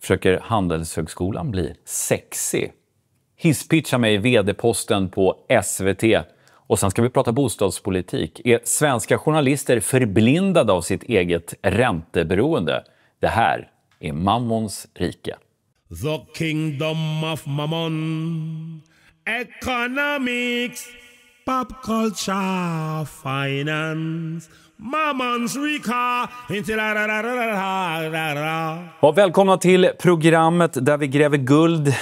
försöker Handelshögskolan bli sexy. Hisspitcha mig i vd-posten på SVT. Och sen ska vi prata bostadspolitik. Är svenska journalister förblindade av sitt eget ränteberoende? Det här är Mammons rike. The kingdom of mammon Economics Pop culture Finance Mammans Rika. Inte la la la la la la ja, Välkomna till programmet där vi gräver guld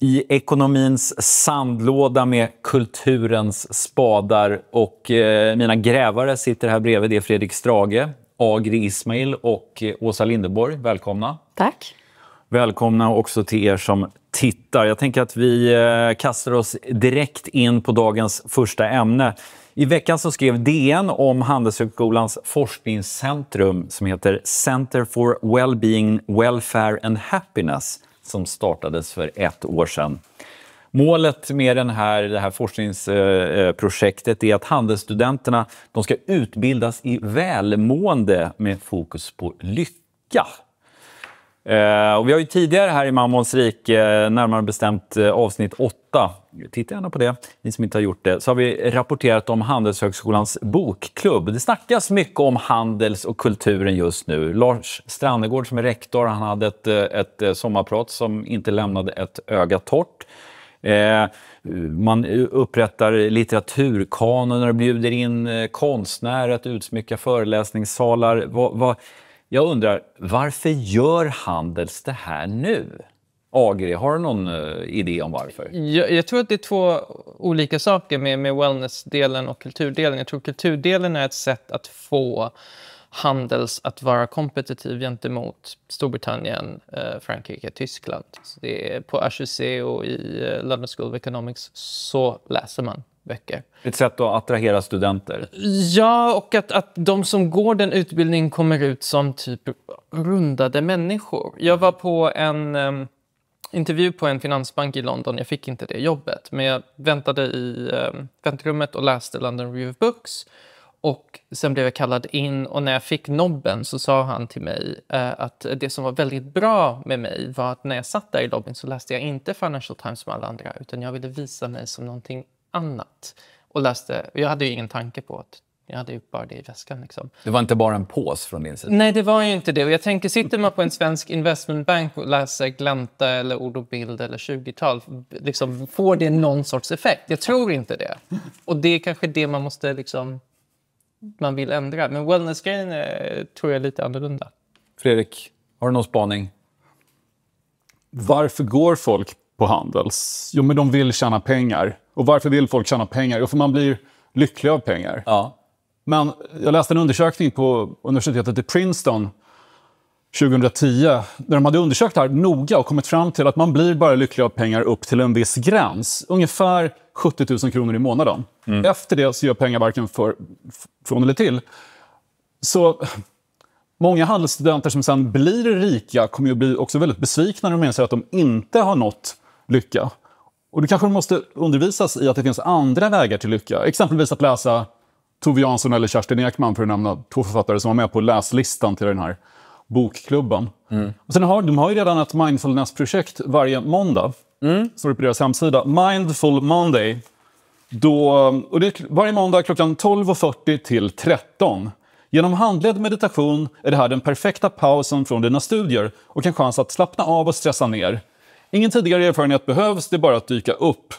i ekonomins sandlåda med kulturens spadar. Och eh, mina grävare sitter här bredvid. Det är Fredrik Strage, Agri Ismail och eh, Åsa Lindeborg. Välkomna. Tack. Välkomna också till er som tittar. Jag tänker att vi eh, kastar oss direkt in på dagens första ämne. I veckan så skrev DN om Handelshögskolans forskningscentrum som heter Center for Wellbeing, Welfare and Happiness som startades för ett år sedan. Målet med den här, det här forskningsprojektet är att handelsstudenterna de ska utbildas i välmående med fokus på lycka. Eh, och vi har ju tidigare här i Mammons rike, eh, närmare bestämt eh, avsnitt 8, titta gärna på det, ni som inte har gjort det, så har vi rapporterat om Handelshögskolans bokklubb. Det snackas mycket om handels och kulturen just nu. Lars Strannegård, som är rektor, han hade ett, ett sommarprat som inte lämnade ett öga torrt. Man upprättar litteraturkanoner och bjuder in konstnärer att utsmycka föreläsningssalar. Vad, vad, jag undrar, varför gör Handels det här nu? Agri, har du någon eh, idé om varför? Jag, jag, tror att det är två olika saker med, med wellness-delen och kulturdelen. Jag tror kulturdelen är ett sätt att få Handels att vara kompetitiv gentemot Storbritannien, eh, Frankrike, Tyskland. Så det är på RCC e och i eh, London School of Economics så läser man veckor. Ett sätt att attrahera studenter? Ja, och att, att de som går den utbildningen kommer ut som typ rundade människor. Jag var på en um, intervju på en finansbank i London. Jag fick inte det jobbet, men jag väntade i um, väntrummet och läste London Review of Books. Och sen blev jag kallad in och när jag fick nobben så sa han till mig eh, att det som var väldigt bra med mig var att när jag satt där i lobbyn så läste jag inte Financial Times som alla andra utan jag ville visa mig som någonting annat. Och läste, och jag hade ingen tanke på att jag hade ju bara det i väskan. Liksom. Det var inte bara en pås från din sida? Nej, det var ju inte det. Och jag tänker, sitter man på en svensk investmentbank och läser Glänta eller Ord och Bild eller 20-tal, liksom, får det någon sorts effekt? Jag tror inte det. Och det är kanske det man måste liksom, man vill ändra. Men wellness-grejen är, tror jag är lite annorlunda. Fredrik, har du någon spaning? Varför går folk på Handels? Jo, men de vill tjäna pengar. Och varför vill folk tjäna pengar? Jo, för man blir lycklig av pengar. Ja. Men jag läste en undersökning på universitetet i Princeton 2010 där de hade undersökt det här noga och kommit fram till att man blir bara lycklig av pengar upp till en viss gräns. Ungefär 70 000 kronor i månaden. Mm. Efter det så gör pengar varken för, från eller till. Så många handelsstudenter som sen blir rika kommer ju bli också väldigt besvikna när de inser att de inte har nått lycka. Och då kanske måste undervisas i att det finns andra vägar till lycka. Exempelvis att läsa Tove Jansson eller Kerstin Ekman, för att nämna två författare som var med på läslistan till den här bokklubben. Mm. Och sen har, de har ju redan ett mindfulness-projekt varje måndag. Mm. Står det på deras hemsida. Mindful Monday. Då, och det är varje måndag klockan 12.40 till 13. Genom handledd meditation är det här den perfekta pausen från dina studier och en chans att slappna av och stressa ner. Ingen tidigare erfarenhet behövs, det är bara att dyka upp.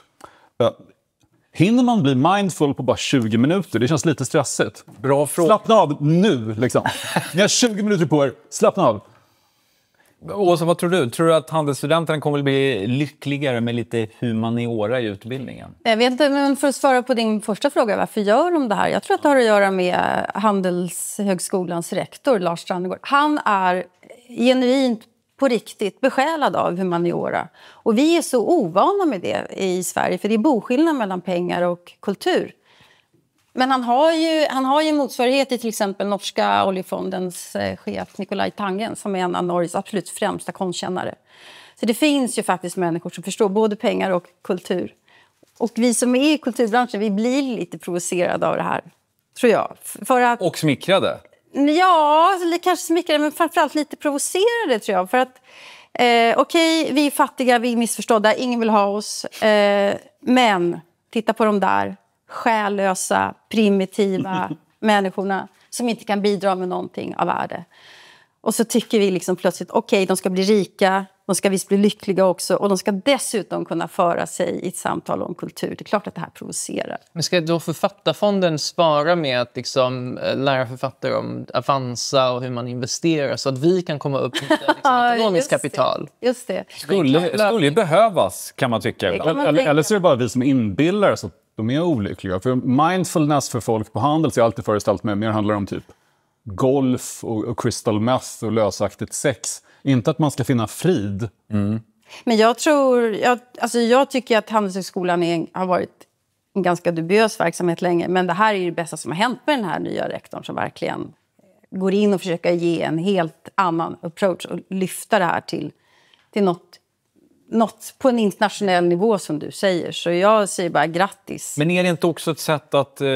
Hinner man bli mindful på bara 20 minuter? Det känns lite stressigt. Bra fråga. Slappna av nu, liksom. Ni har 20 minuter på er. Slappna av. Åsa, vad tror du? Tror du att handelsstudenterna kommer att bli lyckligare med lite humaniora i utbildningen? Jag vet inte, men för att svara på din första fråga, varför gör de det här? Jag tror att det har att göra med Handelshögskolans rektor Lars Strandegård. Han är genuint på riktigt besjälad av humaniora. Och vi är så ovana med det i Sverige, för det är boskillnad mellan pengar och kultur. Men han har ju, han har ju en motsvarighet i till exempel norska oljefondens eh, chef Nikolaj Tangen som är en av Norges absolut främsta konstkännare. Så det finns ju faktiskt människor som förstår både pengar och kultur. Och vi som är i kulturbranschen vi blir lite provocerade av det här, tror jag. För att... Och smickrade? Ja, alltså, kanske smickrade, men framförallt lite provocerade tror jag. För att eh, okej, okay, vi är fattiga, vi är missförstådda, ingen vill ha oss. Eh, men titta på de där själlösa, primitiva människorna som inte kan bidra med någonting av värde. Och så tycker vi liksom plötsligt okej, okay, de ska bli rika, de ska visst bli lyckliga också och de ska dessutom kunna föra sig i ett samtal om kultur. Det är klart att det här provocerar. Men ska då Författarfonden svara med att liksom eh, lära författare om Avanza och hur man investerar så att vi kan komma upp med liksom ekonomiskt kapital? Just det. Skulle, skulle behövas, kan man tycka. Kan man eller, eller så är det bara vi som inbillar oss att de är olyckliga. För mindfulness för folk på Handels har alltid föreställt mig mer handlar om typ golf och, och crystal meth och lösaktigt sex. Inte att man ska finna frid. Mm. Men jag tror... Jag, alltså jag tycker att Handelshögskolan är, har varit en ganska dubiös verksamhet länge. Men det här är det bästa som har hänt med den här nya rektorn som verkligen går in och försöker ge en helt annan approach och lyfta det här till, till något något på en internationell nivå som du säger. Så jag säger bara grattis. Men är det inte också ett sätt att eh,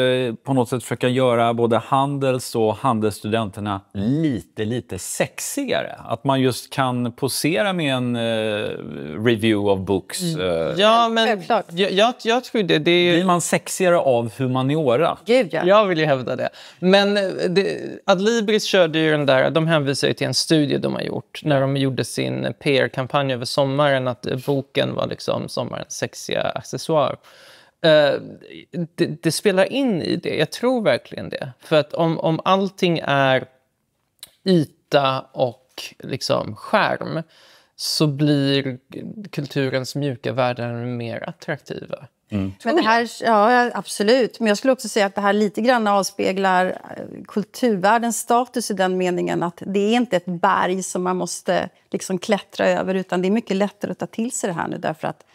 på något sätt försöka göra både Handels och Handelsstudenterna lite, lite sexigare? Att man just kan posera med en eh, review of books. Mm. Eh. Ja, men Självklart. jag, jag, jag tror det. det är ju... Blir man sexigare av humaniora? Gud, ja. Jag vill ju hävda det. Men eh, det, Adlibris körde ju den där, de hänvisar ju till en studie de har gjort när de gjorde sin PR-kampanj över sommaren. Att boken var liksom sommarens sexiga accessoar. Uh, det, det, spelar in i det, jag tror verkligen det. För att om, om allting är yta och liksom skärm så blir kulturens mjuka värden mer attraktiva. Mm. Men det här, ja, absolut. Men jag skulle också säga att det här lite grann avspeglar eh, kulturvärldens status i den meningen att det är inte ett berg som man måste liksom klättra över utan det är mycket lättare att ta till sig det här nu därför att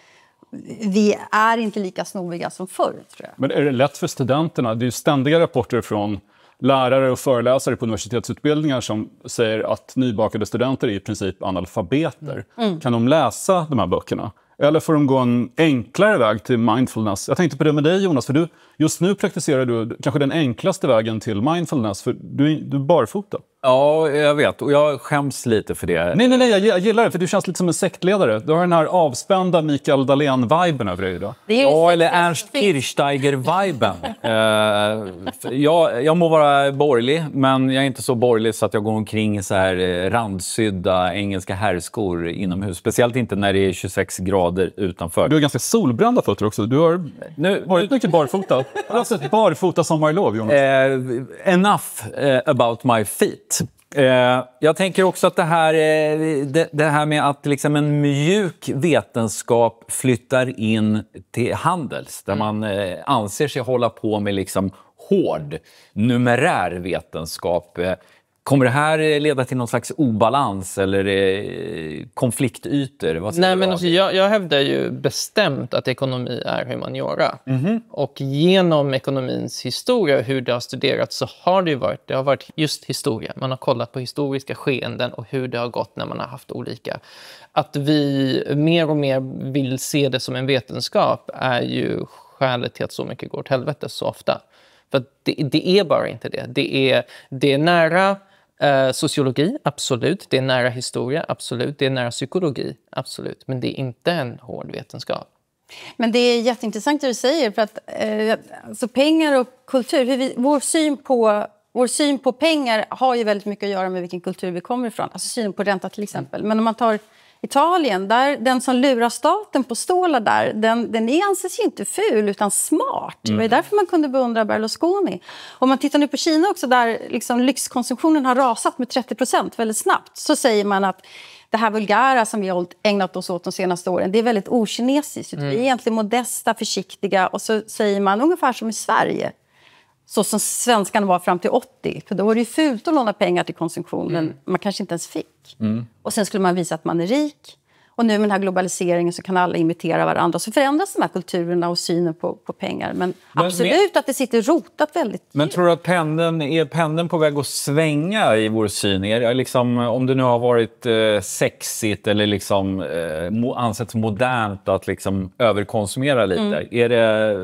vi är inte lika snoviga som förr. Tror jag. Men är det lätt för studenterna? Det är ständiga rapporter från lärare och föreläsare på universitetsutbildningar som säger att nybakade studenter är i princip analfabeter. Mm. mm. Kan de läsa de här böckerna? Eller får de gå en enklare väg till mindfulness? Jag tänkte på det med dig Jonas, för du, just nu praktiserar du kanske den enklaste vägen till mindfulness, för du, du är barfota. Ja, jag vet. Och jag skäms lite för det. Nej, nej, nej, jag gillar det. För Du känns lite som en sektledare. Du har den här avspända Mikael Dahlén-viben över dig idag. Ja, eller Ernst Kirchsteiger-viben. uh, jag, jag må vara borgerlig, men jag är inte så borgerlig så att jag går omkring i så här eh, randsydda engelska herrskor inomhus. Speciellt inte när det är 26 grader utanför. Du har ganska solbrända fötter också. Du har nu, varit mycket barfota. Du haft ett barfota sommarlov, Jonas. Uh, enough about my feet. Eh, jag tänker också att det här, eh, det, här med att liksom en mjuk vetenskap flyttar in till Handels där mm. man eh, anser sig hålla på med liksom hård numerär vetenskap Kommer det här eh, leda till någon slags obalans eller eh, konfliktytor? Nej, men alltså, jag, jag, hävdar ju bestämt att ekonomi är humaniora. Mm -hmm. Och genom ekonomins historia, och hur det har studerats, så har det varit, det har varit just historia. Man har kollat på historiska skeenden och hur det har gått när man har haft olika. Att vi mer och mer vill se det som en vetenskap är ju skälet till att så mycket går åt helvete så ofta. För det, det, är bara inte det. Det är, det är nära, Eh, sociologi, absolut. Det är nära historia, absolut. Det är nära psykologi, absolut. Men det är inte en hård vetenskap. Men det är jätteintressant det du säger. För att, eh, alltså pengar och kultur, vi, vår, syn på, vår syn på pengar har ju väldigt mycket att göra med vilken kultur vi kommer ifrån. Alltså synen på ränta till exempel. Mm. Men om man tar Italien, där den som lurar staten på stålar där, den, den anses ju inte ful utan smart. Mm. Det är därför man kunde beundra Berlusconi. Om man tittar nu på Kina också där liksom lyxkonsumtionen har rasat med 30 väldigt snabbt så säger man att det här vulgära som vi har ägnat oss åt de senaste åren, det är väldigt okinesiskt. Mm. Vi är egentligen modesta, försiktiga och så säger man ungefär som i Sverige, så som svenskan var fram till 80. För då var det ju fult att låna pengar till konsumtionen mm. man kanske inte ens fick. Mm. Och sen skulle man visa att man är rik. Och nu med den här globaliseringen så kan alla imitera varandra. Så förändras de här kulturerna och synen på, på pengar. Men, men absolut men, att det sitter rotat väldigt Men djup. tror du att pendeln, är pendeln på väg att svänga i vår syn? Är, liksom, om det nu har varit eh, sexigt eller liksom, eh, ansetts modernt att liksom, överkonsumera lite. Mm. Är det,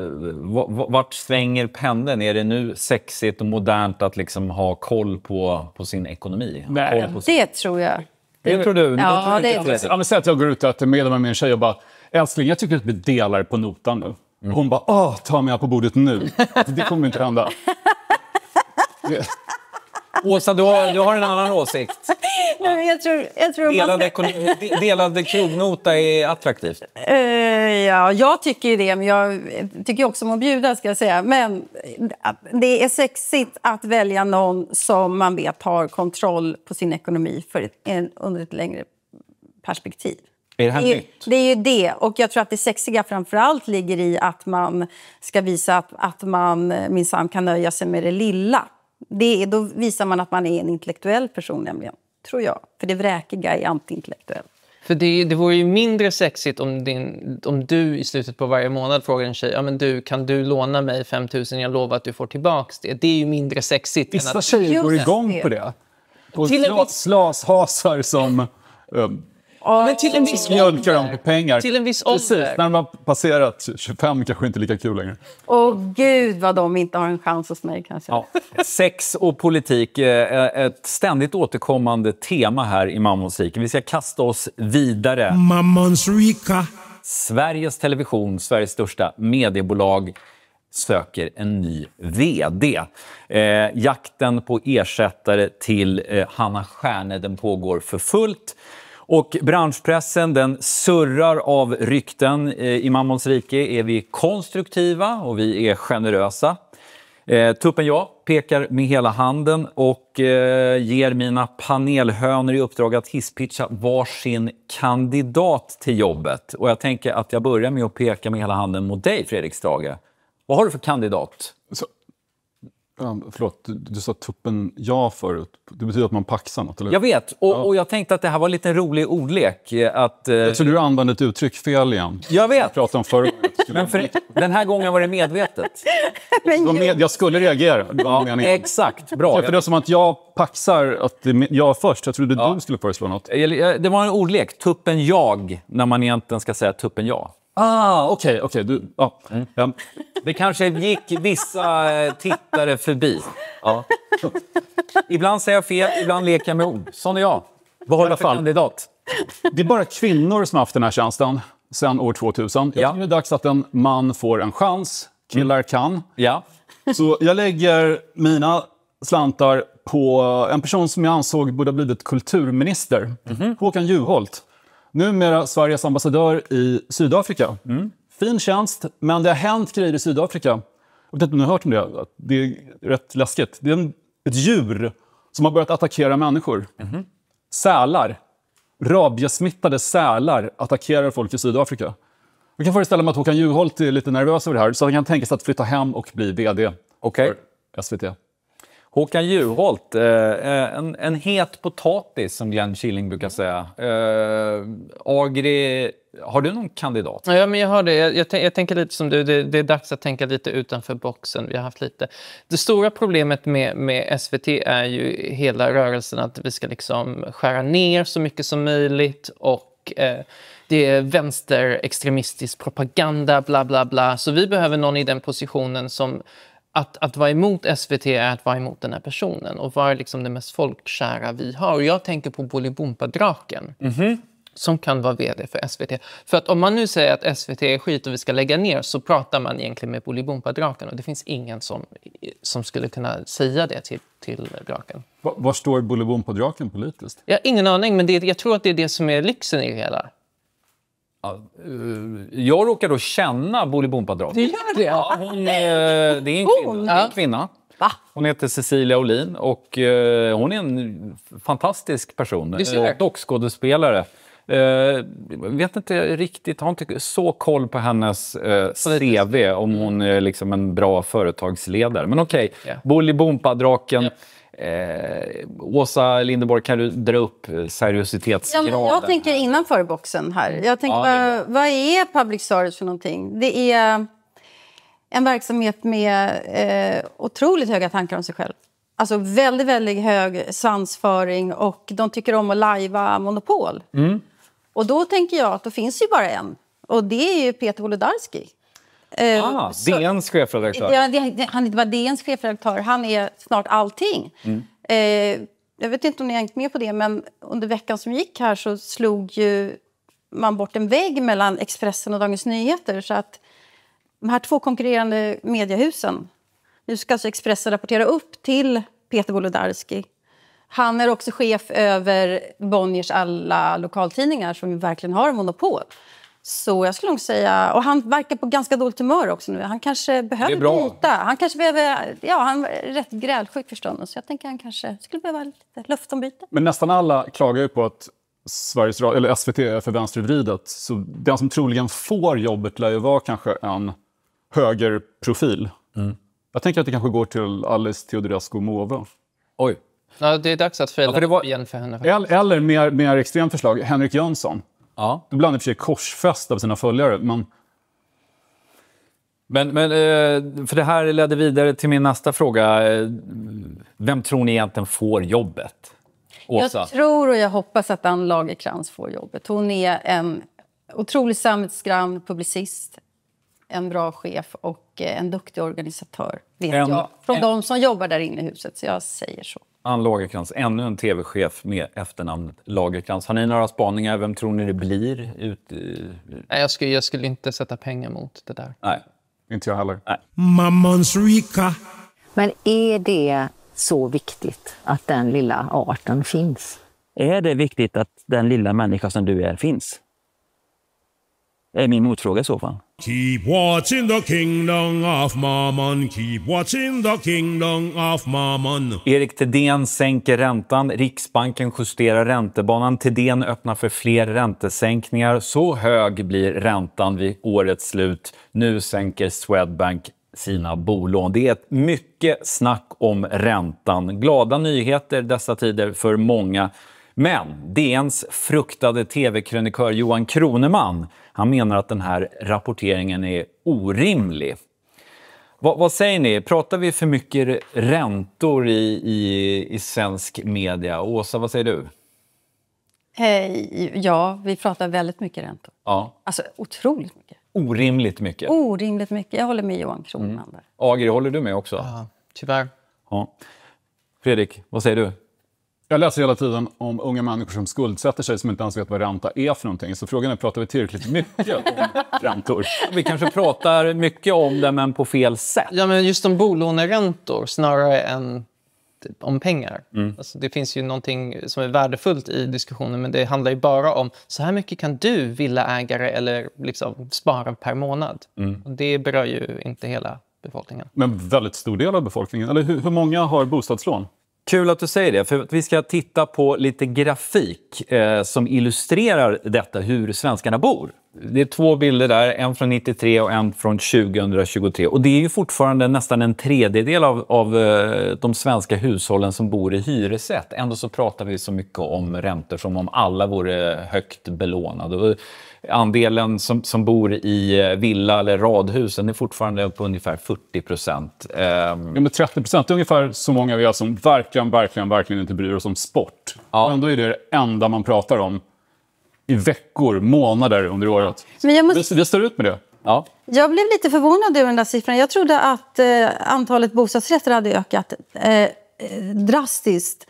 vart svänger pendeln? Är det nu sexigt och modernt att liksom, ha koll på, på sin ekonomi? Nej, på sin... Det tror jag det tror du? Ja, det tror jag. Ja, men säg att jag går ut och äter middag med min tjej och bara “älskling, jag tycker att vi delar på notan nu”. Mm. Hon bara “åh, ta mig på bordet nu”. Alltså, det kommer inte hända. Åsa, du har, du har en annan åsikt. Nej, jag tror, jag tror delad, ska... delad krognota är attraktivt. Uh, ja, jag tycker ju det, men jag tycker också om att bjuda. Ska jag säga. Men eh, det är sexigt att välja någon som man vet har kontroll på sin ekonomi för ett, under ett längre perspektiv. Är det, här det, är, nytt? det är ju det. Och jag tror att det sexiga framförallt ligger i att man ska visa att, att man minsann kan nöja sig med det lilla det är, då visar man att man är en intellektuell person, nämligen. Tror jag. För det vräkiga är antiintellektuell. För det, det vore ju mindre sexigt om, din, om du i slutet på varje månad frågar en tjej ja, men du, kan du låna mig 5 000, jag lovar att du får tillbaka det. Det är ju mindre sexigt. Vissa att... tjejer går igång det. på det. På slashasar som... Um, Ja, men till en viss ålder. på pengar. Till en viss ålder. Precis, när man passerat 25 kanske inte lika kul längre. Åh gud vad de inte har en chans hos mig kanske. Ja. Sex och politik, eh, eh, ett ständigt återkommande tema här i Mammonsviken. Vi ska kasta oss vidare. Mammons rika. Sveriges Television, Sveriges största mediebolag, söker en ny VD. Eh, jakten på ersättare till eh, Hanna Stjärne den pågår för fullt. Och branschpressen den surrar av rykten. Eh, I Mammons rike är vi konstruktiva och vi är generösa. Eh, tuppen jag pekar med hela handen och eh, ger mina panelhönor i uppdrag att hisspitcha varsin kandidat till jobbet. Och jag tänker att jag börjar med att peka med hela handen mot dig, Fredrik Strage. Vad har du för kandidat? Ja, förlåt, du, du sa tuppen ja förut. Det betyder att man paxar nåt eller? Jag vet, och, ja. och jag tänkte att det här var en liten rolig ordlek. Eh, att, eh... Jag tror du använde ett uttryck fel igen. Jag vet! Jag om förra Men för, den här gången var det medvetet. Men med, jag skulle reagera. Det Ja, exakt, bra. för det är som att jag paxar att det är jag först. Jag trodde ja. du skulle föreslå nåt. Eh, det var en ordlek, tuppen jag, när man egentligen ska säga tuppen ja. Ah, okej. Okay, okay, ah, mm. ja. Det kanske gick vissa eh, tittare förbi. Ja. Ibland säger jag fel, ibland leker jag med ord. Sån är jag. Vad har du för kandidat? Det är bara kvinnor som har haft den här tjänsten sen år 2000. ja. det är dags att en man får en chans. Killar mm. kan. Ja. Så jag lägger mina slantar på en person som jag ansåg borde ha blivit kulturminister. Mm -hmm. Håkan Juholt numera Sveriges ambassadör i Sydafrika. Mm. Fin tjänst, men det har hänt grejer i Sydafrika. Jag vet inte om ni har hört om det? Det är rätt läskigt. Det är en, ett djur som har börjat attackera människor. Mm. Sälar. Rabiesmittade sälar attackerar folk i Sydafrika. Jag kan föreställa mig att Håkan Juholt är lite nervös över det här så han kan tänka sig att flytta hem och bli vd okay. för SVT. Håkan Juholt, eh, eh, en, en het potatis som Glenn Killing brukar säga. Eh, Agri, har du någon kandidat? Ja, men jag har det. Jag, jag, jag tänker lite som du. Det, det, är dags att tänka lite utanför boxen. Vi har haft lite... Det stora problemet med, med SVT är ju hela rörelsen att vi ska liksom skära ner så mycket som möjligt och eh, det är vänsterextremistisk propaganda, bla bla bla. Så vi behöver någon i den positionen som att, att vara emot SVT är att vara emot den här personen och vara liksom det mest folkkära vi har. Och jag tänker på Bolibompa-draken. Mm -hmm som kan vara vd för SVT. För att om man nu säger att SVT är skit och vi ska lägga ner så pratar man egentligen med Bolibompa-draken och det finns ingen som, som skulle kunna säga det till, till draken. Var, var står Bolibompa-draken politiskt? Jag har ingen aning, men det, jag tror att det är det som är lyxen i det hela. Eh, jag råkar då känna Bolibompa-drag. gör det? Ja, hon, är, det är en kvinna. Det en kvinna. Va? Hon heter Cecilia Olin och eh, hon är en fantastisk person. Du ser. Eh, dockskådespelare. Eh, vet inte riktigt, har inte så koll på hennes eh, CV om hon är liksom en bra företagsledare. Men okej, okay. yeah. bolibompa Yeah. Eh, Åsa Lindeborg, kan du dra upp eh, seriositetsgraden? Ja, jag tänker innanför boxen här. Jag tänker, ja, är vad, vad, är public service för någonting? Det är en verksamhet med eh, otroligt höga tankar om sig själv. Alltså väldigt, väldigt hög svansföring, och de tycker om att lajva monopol. Mm. Och då tänker jag att det finns ju bara en och det är Peter Wolodarski. Eh, ah, så, DNs chefredaktör. Ja, han är inte bara DNs chefredaktör, han är snart allting. Mm. Eh, jag vet inte om ni har hängt med på det, men under veckan som gick här så slog ju man bort en vägg mellan Expressen och Dagens Nyheter. Så att de här två konkurrerande mediehusen... Nu ska alltså Expressen rapportera upp till Peter Wolodarski. Han är också chef över Bonniers alla lokaltidningar som verkligen har monopol. Så jag skulle nog säga... Och han verkar på ganska dåligt humör också nu. Han kanske behöver byta. Han kanske behöver... Ja, han är rätt grälsjuk förstås. Så jag tänker han kanske skulle behöva lite löftombyte. Men nästan alla klagar ju på att Sveriges Radio, eller SVT är för vänstervridet. Så den som troligen får jobbet lär ju vara kanske en högerprofil. Mm. Jag tänker att det kanske går till Alice Teodorescu Måwe. Oj. Ja, det är dags att fälla ja, för var, igen för henne. Eller, eller mer, mer extremt förslag, Henrik Jönsson. Ja. Då blir han i och för sig korsfäst av sina följare. Men... Men, men, eh, för det här ledde vidare till min nästa fråga. Eh, vem tror ni egentligen får jobbet? Åsa? Jag tror och jag hoppas att Ann Lagercrantz får jobbet. Hon är en otroligt samvetsgrann publicist, en bra chef och eh, en duktig organisatör, vet en, jag. Från en... de som jobbar där inne i huset, så jag säger så. Ann Lagerkrans, ännu en tv-chef med efternamnet Lagerkrans. Har ni några spaningar? Vem tror ni det blir? Ut... Eh? Nej, jag, skulle, jag skulle inte sätta pengar mot det där. Nej. Inte jag heller. Mammans rika. Men är det så viktigt att den lilla arten finns? Är det viktigt att den lilla människa som du är finns? Det är min motfråga i så fall. Keep watching the kingdom of mammon, keep watching the kingdom of mammon. Erik Thedéen sänker räntan, Riksbanken justerar räntebanan. Thedéen öppnar för fler räntesänkningar. Så hög blir räntan vid årets slut. Nu sänker Swedbank sina bolån. Det är ett mycket snack om räntan. Glada nyheter dessa tider för många. Men DNs fruktade tv-krönikör Johan Kroneman han menar att den här rapporteringen är orimlig. Va, vad säger ni? Pratar vi för mycket räntor i, i, i svensk media? Åsa, vad säger du? Eh, ja, vi pratar väldigt mycket räntor. Ja. Alltså otroligt mycket. Orimligt mycket. Orimligt mycket. Jag håller med Johan Kronman. Mm. Agri, håller du med också? Ja, tyvärr. Ja. Fredrik, vad säger du? Jag läser hela tiden om unga människor som skuldsätter sig som inte ens vet vad ränta är för någonting. Så frågan är, pratar vi tillräckligt mycket om räntor? Vi kanske pratar mycket om det, men på fel sätt. Ja, men just om bolåneräntor snarare än typ om pengar. Mm. Alltså, det finns ju någonting som är värdefullt i diskussionen men det handlar ju bara om så här mycket kan du, villaägare, eller liksom, spara per månad. Mm. det berör ju inte hela befolkningen. Men väldigt stor del av befolkningen. Eller hur, hur många har bostadslån? Kul att du säger det, för vi ska titta på lite grafik eh, som illustrerar detta, hur svenskarna bor. Det är två bilder där, en från 93 och en från 2023. Och det är ju fortfarande nästan en tredjedel av, av eh, de svenska hushållen som bor i hyresrätt. Ändå så pratar vi så mycket om räntor som om alla vore högt belånade. andelen som, som bor i eh, villa eller radhusen är fortfarande på ungefär 40 procent. Ehm. Ja, men 30 procent är ungefär så många vi har som verkligen, verkligen, verkligen inte bryr oss om sport. Ja. ändå är det det enda man pratar om i veckor, månader under året. Men jag måste... Vi, vi står ut med det. Ja. Jag blev lite förvånad över den där siffran. Jag trodde att eh, antalet bostadsrätter hade ökat eh, drastiskt.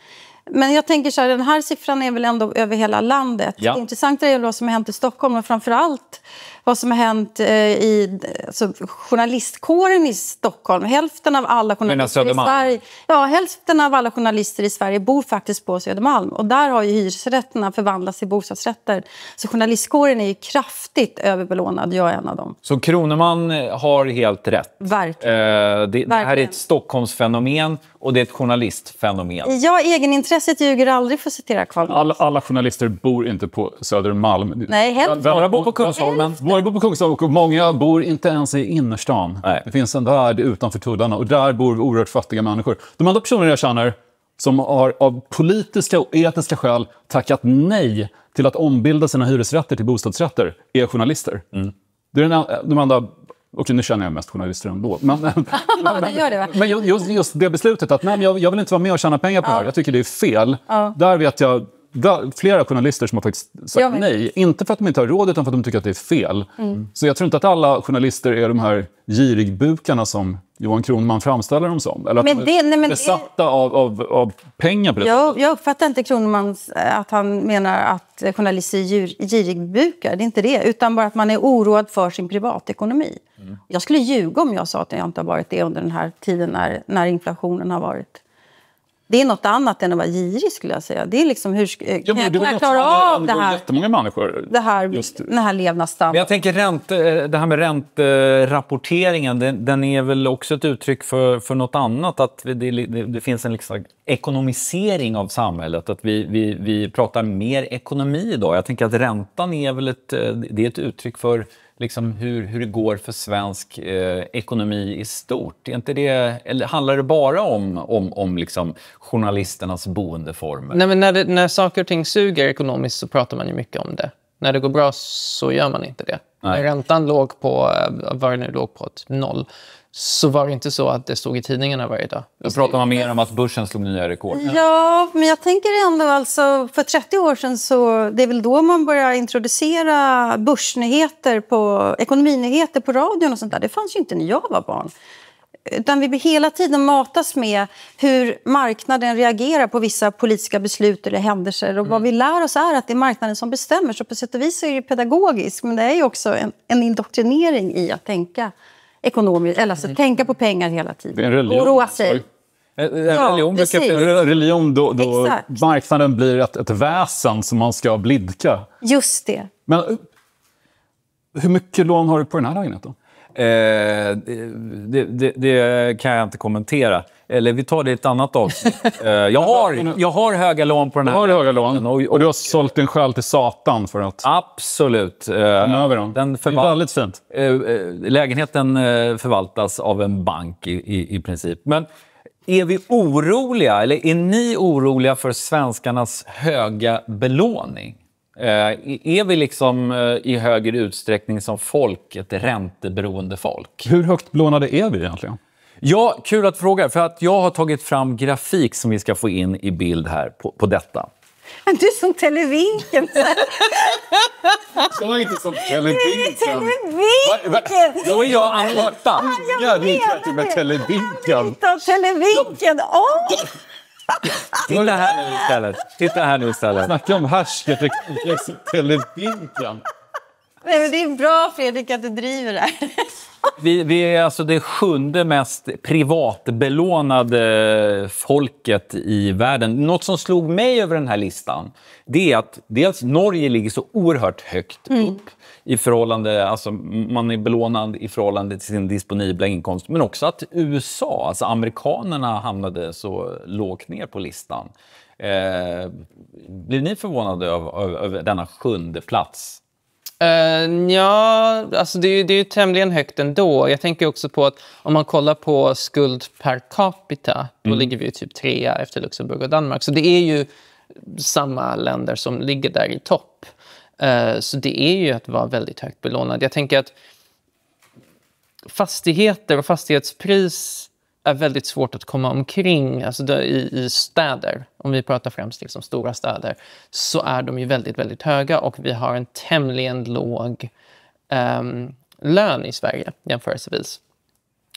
Men jag tänker så här, den här siffran är väl ändå över hela landet. Ja. Det intressanta är vad som har hänt i Stockholm och framförallt vad som har hänt eh, i alltså, journalistkåren i Stockholm. Hälften av alla journalister i Sverige, ja, hälften av alla journalister i Sverige bor faktiskt på Södermalm. Och där har ju hyresrätterna förvandlats till bostadsrätter. Så journalistkåren är kraftigt överbelånad. Jag är en av dem. Så Kroneman har helt rätt. Verkligen. Eh, det, Verkligen. det här är ett Stockholmsfenomen och det är ett journalistfenomen. Ja, egenintresset ljuger aldrig, för att citera Kvalmos. Alla, alla, journalister bor inte på Södermalm. Nej, Några bor på Kungsholmen. Några bor på Kungsholmen och många bor inte ens i innerstan. Nej. Det finns en värld utanför tullarna och där bor oerhört fattiga människor. De andra personerna jag känner som har av politiska och etiska skäl tackat nej till att ombilda sina hyresrätter till bostadsrätter är journalister. Mm. Det är den, de enda Okej, nu känner jag mest journalister ändå. Men, men, det, men just, just, det beslutet att nej, jag, jag, vill inte vara med och tjäna pengar på ja. det här, jag tycker det är fel. Ja. Där vet jag där, flera journalister som har faktiskt sagt nej. Inte för att de inte har råd, utan för att de tycker att det är fel. Mm. Så jag tror inte att alla journalister är de här girigbukarna som Johan Kronman framställer dem som. Eller att men det, nej, besatta det... av, av, av, pengar. På det. Jag, jag uppfattar inte Kronmans eh, att han menar att journalister är girigbukar. Det är inte det. Utan bara att man är oroad för sin privatekonomi. Mm. Jag skulle ljuga om jag sa att jag inte har varit det under den här tiden när, när inflationen har varit det är nåt annat än att vara girig. skulle jag säga. Det är liksom, hur eh, ja, kan jag, jag klara av det här? Jättemånga människor. Det här, just. Den här levnadsstandarden. jag tänker ränt, eh, det här med ränterapporteringen, den, den, är väl också ett uttryck för, för något annat? Att det, det, det finns en liksom ekonomisering av samhället, att vi, vi, vi pratar mer ekonomi idag. Jag tänker att räntan är väl ett, eh, det är ett uttryck för liksom hur, hur det går för svensk eh, ekonomi i stort? Är inte det, eller handlar det bara om, om, om liksom journalisternas boendeformer? Nej, men när, det, när saker och ting suger ekonomiskt så pratar man ju mycket om det. När det går bra så gör man inte det. Nej. Räntan låg på, eh, vad nu låg på, typ noll så var det inte så att det stod i tidningarna varje dag. Då pratar man mer om att börsen slog nya rekord. Ja, men jag tänker ändå alltså, för 30 år sedan så, det är väl då man börjar introducera börsnyheter, på, ekonominyheter på radion och sånt där. Det fanns ju inte när jag var barn. Utan vi hela tiden matas med hur marknaden reagerar på vissa politiska beslut eller händelser. Och vad vi mm. lär oss är att det är marknaden som bestämmer. Så på sätt och vis är det pedagogiskt, men det är ju också en, en indoktrinering i att tänka ekonomiskt, eller alltså tänka på pengar hela tiden. Oroa sig. Oj. En eh, eh, ja, religion, brukar, religion då, då marknaden blir ett, ett väsen som man ska blidka. Just det. Men eh, hur mycket lån har du på den här lägenheten? Eh, det, det, det, kan jag inte kommentera. Eller vi tar det i ett annat avsnitt. Eh, jag, har, jag har höga lån på den här. Du har höga lån. Och, och, och, du har sålt din själ till Satan för att... Absolut. Eh, Den förvalt... Det är väldigt fint. Eh, lägenheten förvaltas av en bank i, i, i princip. Men är vi oroliga, eller är ni oroliga för svenskarnas höga belåning? Eh, är vi liksom eh, i högre utsträckning som folk ett ränteberoende folk? Hur högt belånade är vi egentligen? Ja, kul att fråga. För att jag har tagit fram grafik som vi ska få in i bild här på, på detta. Du är som Televinken! jag är inte som Televinken! Då är jag Ann-Lotta. Jag menar det! med Televinken. Televinken! Oh. Titta här nu istället. Titta här nu istället. Snacka om härskarteknik. i vinkeln. Nej, men det är bra, Fredrik, att du driver det här. Vi, vi, är alltså det sjunde mest privatbelånade eh, folket i världen. Något som slog mig över den här listan det är att dels Norge ligger så oerhört högt mm. upp i förhållande, alltså man är belånad i förhållande till sin disponibla inkomst. Men också att USA, alltså amerikanerna, hamnade så lågt ner på listan. Eh, blev ni förvånade över, över denna sjunde plats? Uh, ja, alltså det, är ju, det är ju tämligen högt ändå. Jag tänker också på att om man kollar på skuld per capita, mm. då ligger vi ju typ trea efter Luxemburg och Danmark. Så det är ju samma länder som ligger där i topp. Eh, så det är ju att vara väldigt högt belånad. Jag tänker att fastigheter och fastighetspris är väldigt svårt att komma omkring. Alltså i, i städer, om vi pratar främst liksom stora städer, så är de ju väldigt, väldigt höga och vi har en tämligen låg um, lön i Sverige jämförelsevis.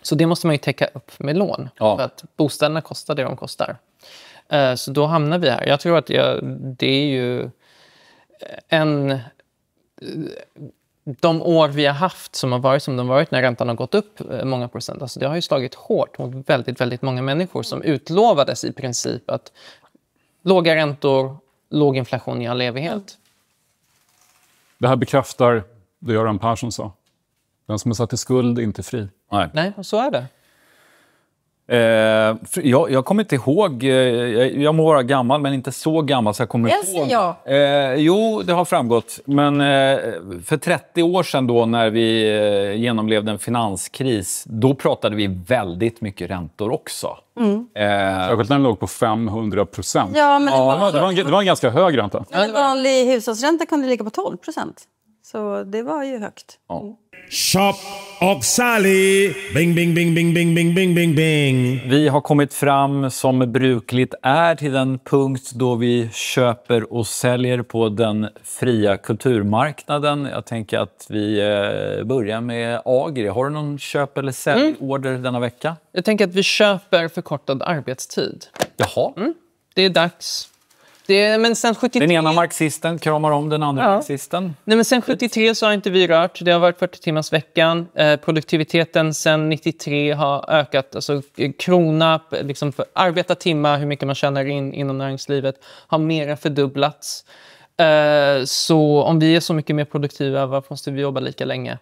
Så det måste man ju täcka upp med lån. Ja. För att bostäderna kostar det de kostar. Uh, så då hamnar vi här. Jag tror att jag, det är ju en... De år vi har haft som har varit som de varit när räntan har gått upp eh, många procent, alltså det har ju slagit hårt mot väldigt, väldigt många människor som utlovades i princip att låga räntor, låg inflation i all evighet. Det här bekräftar det Göran Persson sa. Den som är satt i skuld är inte fri. Nej, Nej så är det. Eh, jag, jag, kommer inte ihåg. Eh, jag må vara gammal, men inte så gammal så jag kommer ihåg. Ja. Eh, jo, det har framgått. Men eh, för 30 år sedan då när vi eh, genomlevde en finanskris, då pratade vi väldigt mycket räntor också. Mm. Eh, Särskilt när den låg på 500 procent. Ja, men det, var... det, var en, det var en ganska hög ränta. en vanlig hushållsränta kunde ligga på 12 procent. Så det var ju högt. Ja. Mm. Shop och Sally! Bing, bing, bing, bing, bing, bing, bing, bing, bing. Vi har kommit fram, som brukligt är, till den punkt då vi köper och säljer på den fria kulturmarknaden. Jag tänker att vi eh, börjar med Agri. Har du någon köp eller säljorder mm. denna vecka? Jag tänker att vi köper förkortad arbetstid. Jaha. Mm. Det är dags det, men sen 73... Den ena marxisten kramar om den andra ja. marxisten. Nej, men sen 73 så har inte vi rört. Det har varit 40 timmars veckan. Eh, produktiviteten sen 93 har ökat. Alltså krona, liksom för arbetad timme, hur mycket man tjänar in inom näringslivet, har mer än fördubblats. Eh, så om vi är så mycket mer produktiva, varför måste vi jobba lika länge?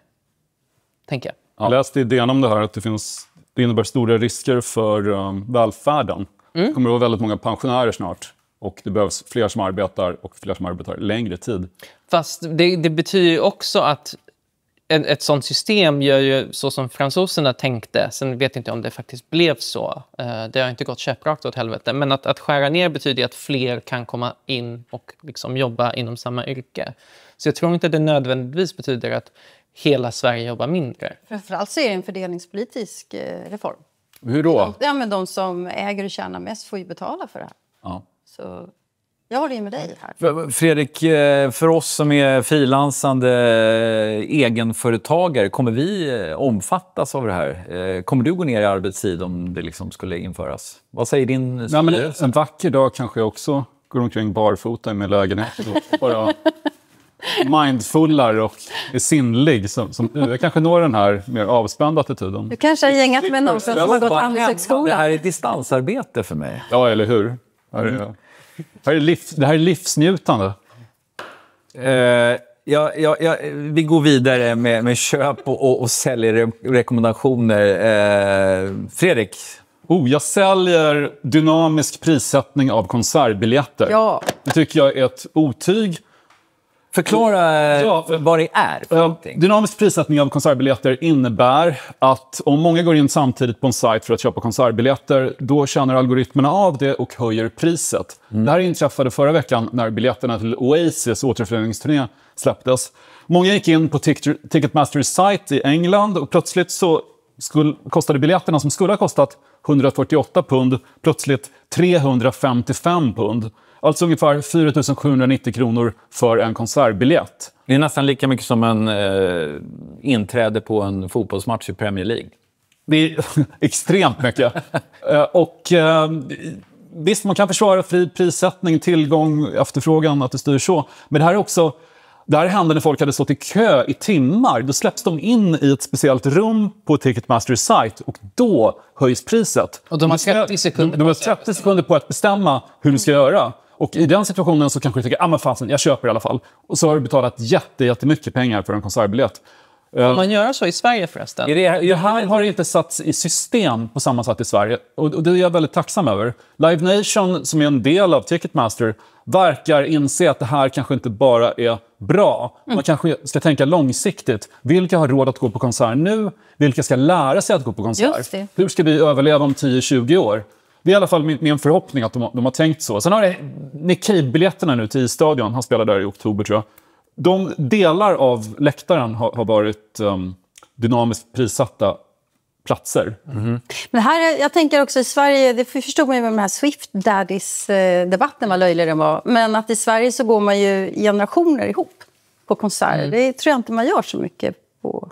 Tänker jag. Ja. Jag läste i DN om det här att det, finns, det innebär stora risker för um, välfärden. Mm. Det kommer att vara väldigt många pensionärer snart. Och det behövs fler som arbetar och fler som arbetar längre tid. Fast det, det betyder ju också att ett, ett sånt system gör ju så som fransoserna tänkte. Sen vet inte om det faktiskt blev så. Eh, det har inte gått käpprakt åt helvete. Men att, att skära ner betyder att fler kan komma in och liksom jobba inom samma yrke. Så jag tror inte det nödvändigtvis betyder att hela Sverige jobbar mindre. Framförallt så är det en fördelningspolitisk eh, reform. Hur då? Ja, men de som äger och tjänar mest får ju betala för det här. Ja. Så jag håller ju med dig här. Fredrik, eh, för oss som är frilansande eh, egenföretagare, kommer vi eh, omfattas av det här? Kommer du gå ner i arbetstid om det liksom skulle införas? Vad säger din styrelse? en vacker dag kanske jag också går omkring barfota i min lägenhet och bara mindfullar och är sinnlig som, som Jag kanske når den här mer avspända attityden. Du kanske har gängat med någon som har gått Handelshögskolan. Det här är distansarbete för mig. Ja, eller hur? Här är, mm. det här är livsnjutande. Uh, ja, ja, ja, vi går vidare med, med köp och, och, och säljrekommendationer. Uh, eh, Fredrik? Oh, jag säljer dynamisk prissättning av konsertbiljetter. Ja. Det tycker jag är ett otyg. Förklara eh, ja, för, vad det är. För ja, dynamisk prissättning av konsertbiljetter innebär att om många går in samtidigt på en sajt för att köpa konsertbiljetter, då känner algoritmerna av det och höjer priset. Mm. Det här inträffade förra veckan när biljetterna till Oasis återföreningsturné släpptes. Många gick in på Ticketmasters sajt i England och plötsligt så skulle, kostade biljetterna som skulle ha kostat 148 pund plötsligt 355 pund. Alltså ungefär 4 790 kronor för en konsertbiljett. Det är nästan lika mycket som en eh, inträde på en fotbollsmatch i Premier League. Det är extremt mycket. eh, och eh, Visst, man kan försvara fri prissättning, tillgång, efterfrågan, att det styr så. Men det här är också... Det här hände när folk hade stått i kö i timmar. Då släpps de in i ett speciellt rum på Ticketmasters sajt och då höjs priset. Och de har 30 sekunder, de, de har 30 sekunder på att bestämma hur du ska göra. Och i den situationen så kanske du tänker, ah men jag köper i alla fall. Och så har du betalat jätte, jättemycket pengar för en konsertbiljett. Får man eh, göra så i Sverige förresten? Det här, det, här har det inte satts i system på samma sätt i Sverige. och det är jag väldigt tacksam över. Live Nation, som är en del av Ticketmaster, verkar inse att det här kanske inte bara är bra. Man mm. kanske ska tänka långsiktigt. Vilka har råd att gå på konsert nu? Vilka ska lära sig att gå på konsert? Hur ska vi överleva om 10-20 år? Det är i alla fall min, förhoppning att de har, de har tänkt så. Sen har det Nick Cave-biljetterna nu till stadion, han spelar där i oktober tror jag. De delar av läktaren har, har varit um, dynamiskt prissatta platser. Mm. Men här, jag tänker också i Sverige, det förstod man ju med den här Swift Daddies-debatten vad löjlig den var, men att i Sverige så går man ju generationer ihop på konserter. Mm. Det tror jag inte man gör så mycket på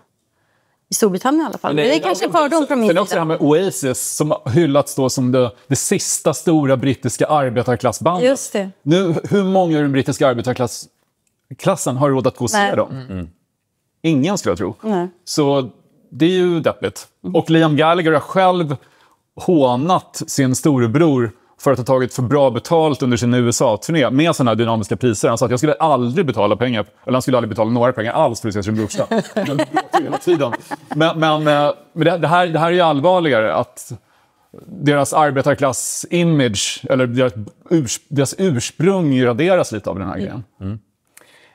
i Storbritannien i alla fall. Men det, är kanske en fördom från min sida. Sen också det här med Oasis som hyllats då som det, det sista stora brittiska arbetarklassbandet. Just det. Nu, hur många ur den brittiska arbetarklassen har råd att gå och se dem? Mm. mm. Ingen, skulle jag tro. Nej. Så det är ju deppigt. Mm. Och Liam Gallagher har själv hånat sin storebror för att ha tagit för bra betalt under sin USA-turné med sådana här dynamiska priser. Han sa att jag skulle aldrig betala pengar, eller han skulle aldrig betala några pengar alls för att se sin brorsa. hela tiden. Men, men, eh, men det, här, det här är ju allvarligare. att deras arbetarklass-image, eller deras, urs deras ursprung raderas lite av den här grejen. Mm. mm.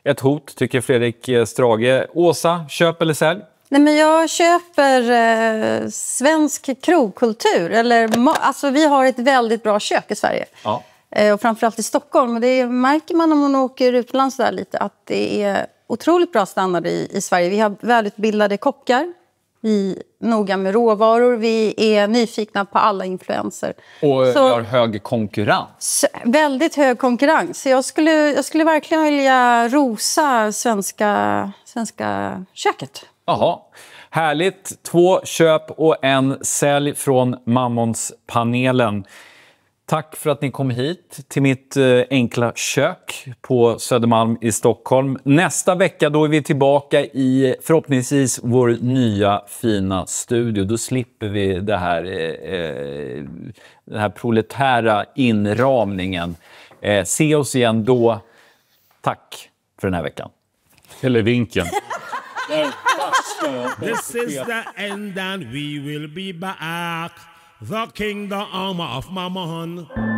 Ett hot, tycker Fredrik eh, Strage. Åsa, köp eller sälj? Nej, men jag köper eh, svensk krogkultur. Eller, alltså, vi har ett väldigt bra kök i Sverige. Ja. Eh, och framförallt i Stockholm. det märker man om man åker utomlands där lite att det är otroligt bra standard i, i Sverige. Vi har välutbildade kockar. Vi är noga med råvaror, vi är nyfikna på alla influenser. Och eh, vi har hög konkurrens. Väldigt hög konkurrens. Jag skulle, jag skulle verkligen vilja rosa svenska, svenska köket. Jaha. Härligt. Två köp och en sälj från Mammonspanelen. Tack för att ni kom hit till mitt eh, enkla kök på Södermalm i Stockholm. Nästa vecka då är vi tillbaka i förhoppningsvis vår nya fina studio. Då slipper vi det här, eh, eh den här proletära inramningen. Eh, se oss igen då. Tack för den här veckan. Eller vinken. this is the end, and we will be back. The kingdom of Mammon.